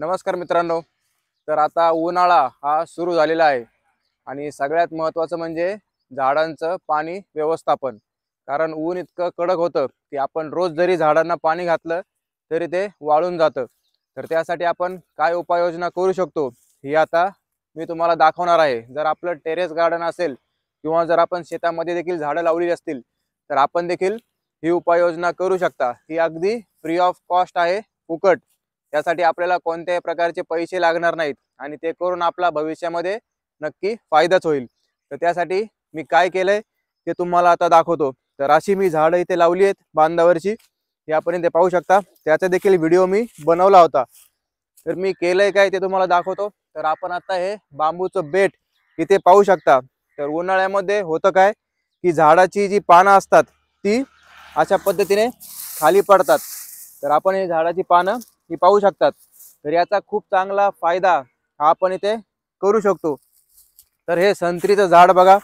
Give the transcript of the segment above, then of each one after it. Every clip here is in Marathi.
नमस्कार मित्रांनो तर आता उन्हाळा हा सुरू झालेला आहे आणि सगळ्यात महत्त्वाचं म्हणजे झाडांचं पाणी व्यवस्थापन कारण ऊन इतकं कडक होतं की आपण रोज जरी झाडांना पाणी घातलं तरी ते वाळून जातं तर त्यासाठी आपण काय उपाययोजना करू शकतो ही आता मी तुम्हाला दाखवणार आहे जर आपलं टेरेस गार्डन असेल किंवा जर आपण शेतामध्ये देखील झाडं लावली असतील तर आपण देखील ही उपाययोजना करू शकता ही अगदी फ्री ऑफ कॉस्ट आहे फुकट त्यासाठी आपल्याला कोणत्याही प्रकारचे पैसे लागणार नाहीत आणि ते करून आपला भविष्यामध्ये नक्की फायदाच होईल तर त्यासाठी मी काय केलंय ते तुम्हाला आता दाखवतो तर अशी मी झाडं इथे लावली आहेत बांधावरची इथे पाहू शकता त्याचा देखील व्हिडिओ मी बनवला होता तर मी केलंय काय ते तुम्हाला दाखवतो तर आपण आता हे बांबूचं बेट इथे पाहू शकता तर उन्हाळ्यामध्ये होतं काय की झाडाची जी पानं असतात ती अशा पद्धतीने खाली पडतात तर आपण हे झाडाची पानं ही पाहू शकतात तर याचा खूप चांगला फायदा हा आपण इथे करू शकतो तर हे संत्रीचं झाड बघा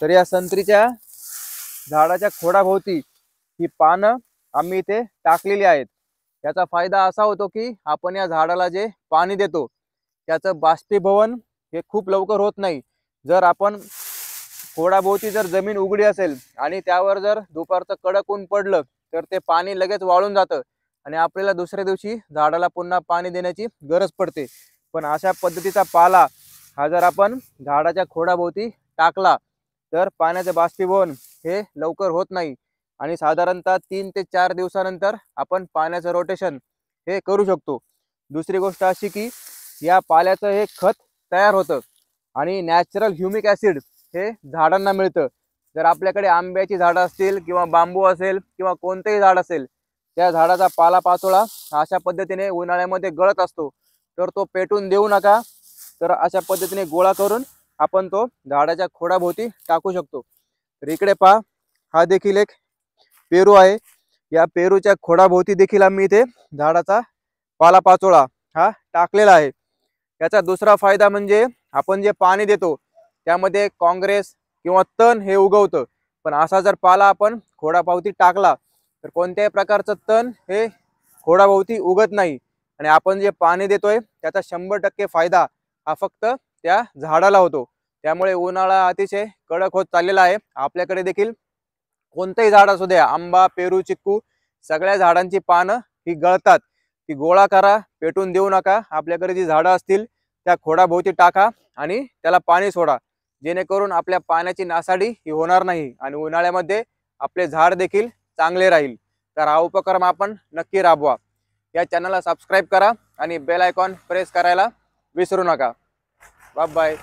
तर या संत्रीच्या झाडाच्या खोडाभोवती ही पानं आम्ही इथे टाकलेली आहेत याचा फायदा असा होतो की आपण या झाडाला जे पाणी देतो त्याचं बाष्पीभवन हे खूप लवकर होत नाही जर आपण खोडाभोवती जर जमीन उघडी असेल आणि त्यावर जर दुपारचं कडक ऊन पडलं तर ते पाणी लगेच वाळून जातं आणि आपल्याला दुसऱ्या दिवशी झाडाला पुन्हा पाणी देण्याची गरज पडते पण अशा पद्धतीचा पाला हा जर आपण झाडाच्या खोडाभोवती टाकला तर पाण्याचे बाष्पीभवन हे लवकर होत नाही आणि साधारणतः तीन ते चार दिवसानंतर आपण पाण्याचं रोटेशन हे करू शकतो दुसरी गोष्ट अशी की या पाल्याचं हे खत तयार होतं आणि नॅचरल ह्युमिक ॲसिड हे झाडांना मिळतं जर आपल्याकडे आंब्याची झाडं असतील किंवा बांबू असेल किंवा कोणतंही झाड असेल त्या झाडाचा पाला पाचोळा अशा पद्धतीने उन्हाळ्यामध्ये गळत असतो तर तो पेटून देऊ नका तर अशा पद्धतीने गोळा करून आपण तो झाडाच्या खोडाभोवती टाकू शकतो तर इकडे पहा हा देखील एक पेरू आहे या पेरूच्या खोडाभोवती देखील आम्ही इथे झाडाचा पाला पाचोळा हा टाकलेला आहे याचा दुसरा फायदा म्हणजे आपण जे पाणी देतो त्यामध्ये काँग्रेस किंवा तण हे उगवतं पण असा जर पाला आपण खोडापावती टाकला तर कोणत्याही प्रकारचं तण हे खोडाभोवती उगत नाही आणि आपण जे पाणी देतोय त्याचा शंभर टक्के फायदा हा फक्त त्या झाडाला होतो त्यामुळे उन्हाळा अतिशय कडक होत चाललेला आहे आपल्याकडे देखील कोणतंही झाड असू द्या आंबा पेरू चिक्कू सगळ्या झाडांची पानं ही गळतात ती गोळा करा पेटून देऊ नका आपल्याकडे जी झाडं असतील त्या खोडाभोवती टाका आणि त्याला पाणी सोडा जेणेकरून आपल्या पाण्याची नासाडी ही होणार नाही आणि उन्हाळ्यामध्ये आपले झाड देखील चांगले राहील तर हा उपक्रम आपण नक्की राबवा या चॅनलला सबस्क्राईब करा आणि बेल आयकॉन प्रेस करायला विसरू नका बाय बाय